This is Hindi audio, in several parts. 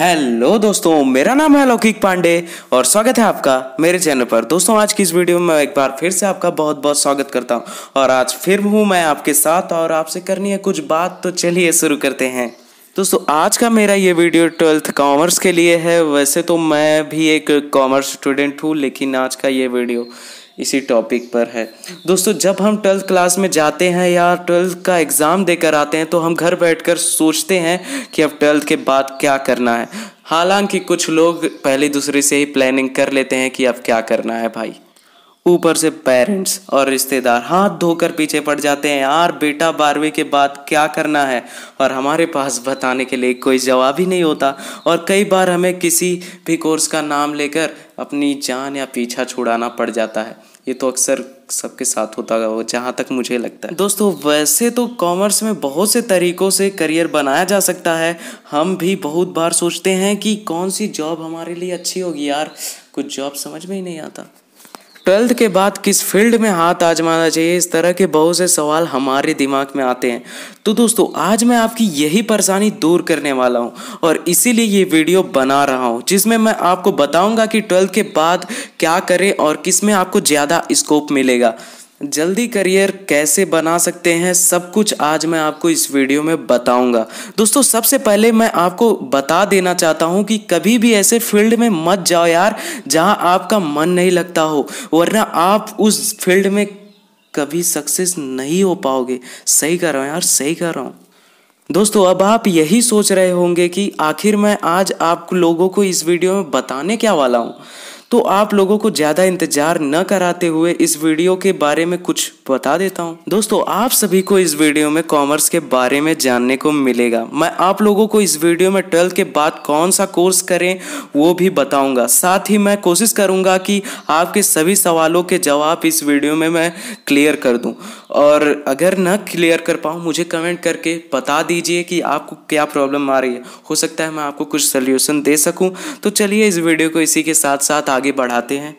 हेलो दोस्तों मेरा नाम है लौकिक पांडे और स्वागत है आपका मेरे चैनल पर दोस्तों आज की इस वीडियो में मैं एक बार फिर से आपका बहुत बहुत स्वागत करता हूं और आज फिर हूं मैं आपके साथ और आपसे करनी है कुछ बात तो चलिए शुरू करते हैं दोस्तों आज का मेरा ये वीडियो ट्वेल्थ कॉमर्स के लिए है वैसे तो मैं भी एक कॉमर्स स्टूडेंट हूँ लेकिन आज का ये वीडियो इसी टॉपिक पर है दोस्तों जब हम ट्वेल्थ क्लास में जाते हैं या ट्वेल्थ का एग्ज़ाम देकर आते हैं तो हम घर बैठकर सोचते हैं कि अब ट्वेल्थ के बाद क्या करना है हालांकि कुछ लोग पहले दूसरे से ही प्लानिंग कर लेते हैं कि अब क्या करना है भाई ऊपर से पेरेंट्स और रिश्तेदार हाथ धोकर पीछे पड़ जाते हैं यार बेटा बारहवीं के बाद क्या करना है और हमारे पास बताने के लिए कोई जवाब ही नहीं होता और कई बार हमें किसी भी कोर्स का नाम लेकर अपनी जान या पीछा छुड़ाना पड़ जाता है ये तो अक्सर सबके साथ होता है जहाँ तक मुझे लगता है दोस्तों वैसे तो कॉमर्स में बहुत से तरीक़ों से करियर बनाया जा सकता है हम भी बहुत बार सोचते हैं कि कौन सी जॉब हमारे लिए अच्छी होगी यार कुछ जॉब समझ में ही नहीं आता ट्वेल्थ के बाद किस फील्ड में हाथ आजमाना चाहिए इस तरह के बहुत से सवाल हमारे दिमाग में आते हैं तो दोस्तों आज मैं आपकी यही परेशानी दूर करने वाला हूं और इसीलिए ये वीडियो बना रहा हूं जिसमें मैं आपको बताऊंगा कि ट्वेल्थ के बाद क्या करें और किस में आपको ज़्यादा स्कोप मिलेगा जल्दी करियर कैसे बना सकते हैं सब कुछ आज मैं आपको इस वीडियो में बताऊंगा दोस्तों सबसे पहले मैं आपको बता देना चाहता हूं कि कभी भी ऐसे फील्ड में मत जाओ यार जहां आपका मन नहीं लगता हो वरना आप उस फील्ड में कभी सक्सेस नहीं हो पाओगे सही कर रहा हूं यार सही कर रहा हूं दोस्तों अब आप यही सोच रहे होंगे कि आखिर मैं आज आप लोगों को इस वीडियो में बताने क्या वाला हूँ तो आप लोगों को ज़्यादा इंतज़ार न कराते हुए इस वीडियो के बारे में कुछ बता देता हूँ दोस्तों आप सभी को इस वीडियो में कॉमर्स के बारे में जानने को मिलेगा मैं आप लोगों को इस वीडियो में ट्वेल्थ के बाद कौन सा कोर्स करें वो भी बताऊंगा साथ ही मैं कोशिश करूंगा कि आपके सभी सवालों के जवाब इस वीडियो में मैं क्लियर कर दूँ और अगर ना क्लियर कर पाऊँ मुझे कमेंट करके बता दीजिए कि आपको क्या प्रॉब्लम आ रही है हो सकता है मैं आपको कुछ सोल्यूशन दे सकूँ तो चलिए इस वीडियो को इसी के साथ साथ आगे बढ़ाते हैं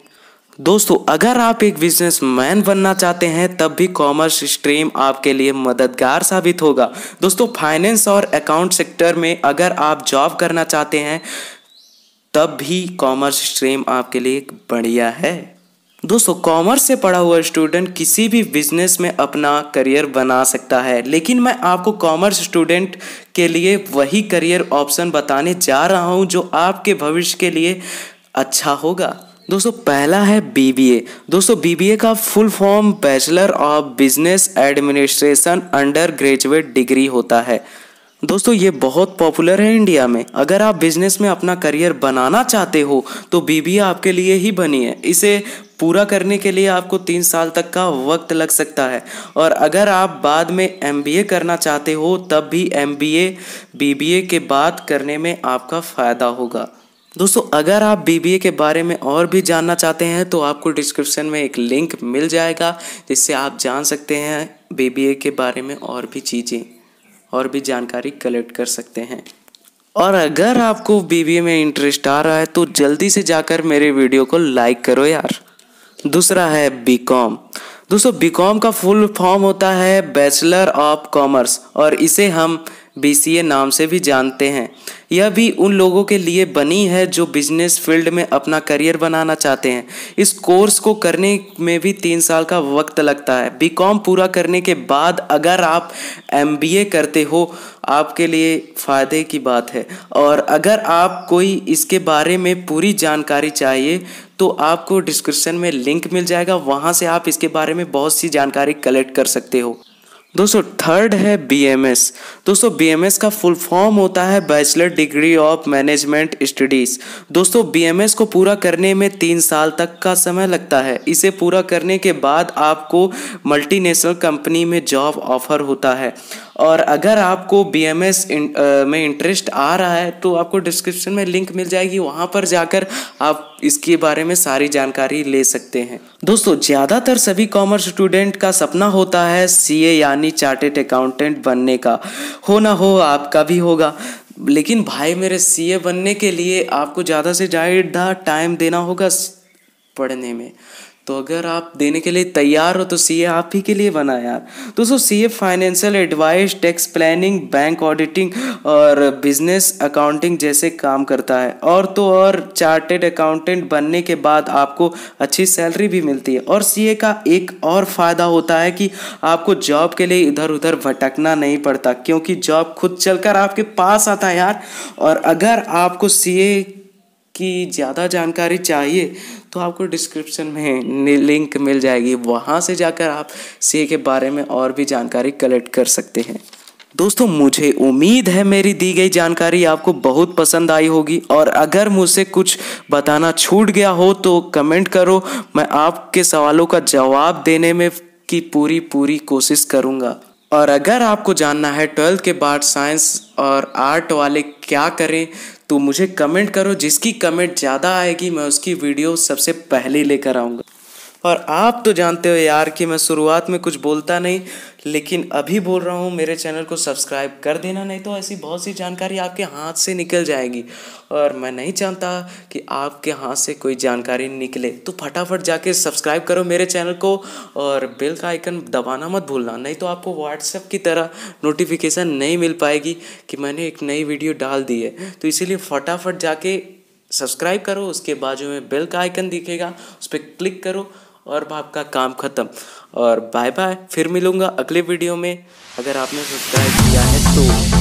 दोस्तों अगर आप एक बिजनेसमैन बनना चाहते हैं तब भी कॉमर्स स्ट्रीम आपके लिए मददगार साबित होगा दोस्तों फाइनेंस और अकाउंट सेक्टर में अगर आप जॉब करना चाहते हैं तब भी कॉमर्स स्ट्रीम आपके लिए बढ़िया है दोस्तों कॉमर्स से पढ़ा हुआ स्टूडेंट किसी भी बिजनेस में अपना करियर बना सकता है लेकिन मैं आपको कॉमर्स स्टूडेंट के लिए वही करियर ऑप्शन बताने जा रहा हूँ जो आपके भविष्य के लिए अच्छा होगा दोस्तों पहला है बीबीए दोस्तों बीबीए का full form bachelor of business administration undergraduate degree होता है दोस्तों ये बहुत पॉपुलर है इंडिया में अगर आप बिजनेस में अपना करियर बनाना चाहते हो तो बीबीए आपके लिए ही बनी है इसे पूरा करने के लिए आपको तीन साल तक का वक्त लग सकता है और अगर आप बाद में एम करना चाहते हो तब भी एम बी के बाद करने में आपका फ़ायदा होगा दोस्तों अगर आप बीबीए के बारे में और भी जानना चाहते हैं तो आपको डिस्क्रिप्शन में एक लिंक मिल जाएगा जिससे आप जान सकते हैं बीबीए के बारे में और भी चीज़ें और भी जानकारी कलेक्ट कर सकते हैं और अगर आपको बीबीए में इंटरेस्ट आ रहा है तो जल्दी से जाकर मेरे वीडियो को लाइक करो यार दूसरा है बी दोस्तों बी का फुल फॉर्म होता है बैचलर ऑफ कॉमर्स और इसे हम बी नाम से भी जानते हैं यह भी उन लोगों के लिए बनी है जो बिजनेस फील्ड में अपना करियर बनाना चाहते हैं इस कोर्स को करने में भी तीन साल का वक्त लगता है बी पूरा करने के बाद अगर आप एम करते हो आपके लिए फ़ायदे की बात है और अगर आप कोई इसके बारे में पूरी जानकारी चाहिए तो आपको डिस्क्रिप्शन में लिंक मिल जाएगा वहाँ से आप इसके बारे में बहुत सी जानकारी कलेक्ट कर सकते हो दोस्तों थर्ड है बीएमएस दोस्तों बीएमएस का फुल फॉर्म होता है bachelor degree of management studies दोस्तों बीएमएस को पूरा करने में तीन साल तक का समय लगता है इसे पूरा करने के बाद आपको मल्टीनेशनल कंपनी में जॉब ऑफर होता है और अगर आपको बी एम एस में इंटरेस्ट आ रहा है तो आपको डिस्क्रिप्शन में लिंक मिल जाएगी वहाँ पर जाकर आप इसके बारे में सारी जानकारी ले सकते हैं दोस्तों ज़्यादातर सभी कॉमर्स स्टूडेंट का सपना होता है सीए यानी चार्टेड अकाउंटेंट बनने का हो ना हो आपका भी होगा लेकिन भाई मेरे सीए बनने के लिए आपको ज़्यादा से ज़्यादा टाइम देना होगा पढ़ने में तो अगर आप देने के लिए तैयार हो तो सी ए आप ही के लिए बना यार दोस्तों a financial advice tax planning bank auditing और बिजनेस अकाउंटिंग जैसे काम करता है और तो और चार्टेड अकाउंटेंट बनने के बाद आपको अच्छी सैलरी भी मिलती है और सी ए का एक और फ़ायदा होता है कि आपको जॉब के लिए इधर उधर भटकना नहीं पड़ता क्योंकि जॉब खुद चलकर आपके पास आता है यार और अगर आपको सी ए की ज़्यादा जानकारी चाहिए तो आपको डिस्क्रिप्शन में लिंक मिल जाएगी वहाँ से जाकर आप सी के बारे में और भी जानकारी कलेक्ट कर सकते हैं दोस्तों मुझे उम्मीद है मेरी दी गई जानकारी आपको बहुत पसंद आई होगी और अगर मुझसे कुछ बताना छूट गया हो तो कमेंट करो मैं आपके सवालों का जवाब देने में की पूरी पूरी कोशिश करूँगा और अगर आपको जानना है ट्वेल्थ के बाद साइंस और आर्ट वाले क्या करें तो मुझे कमेंट करो जिसकी कमेंट ज़्यादा आएगी मैं उसकी वीडियो सबसे पहले लेकर आऊँगा और आप तो जानते हो यार कि मैं शुरुआत में कुछ बोलता नहीं लेकिन अभी बोल रहा हूँ मेरे चैनल को सब्सक्राइब कर देना नहीं तो ऐसी बहुत सी जानकारी आपके हाथ से निकल जाएगी और मैं नहीं चाहता कि आपके हाथ से कोई जानकारी निकले तो फटाफट जाके सब्सक्राइब करो मेरे चैनल को और बेल का आइकन दबाना मत भूलना नहीं तो आपको व्हाट्सएप की तरह नोटिफिकेशन नहीं मिल पाएगी कि मैंने एक नई वीडियो डाल दी है तो इसीलिए फटाफट जाके सब्सक्राइब करो उसके बाजू में बेल का आइकन दिखेगा उस पर क्लिक करो और बाप का काम ख़त्म और बाय बाय फिर मिलूँगा अगले वीडियो में अगर आपने सब्सक्राइब किया है तो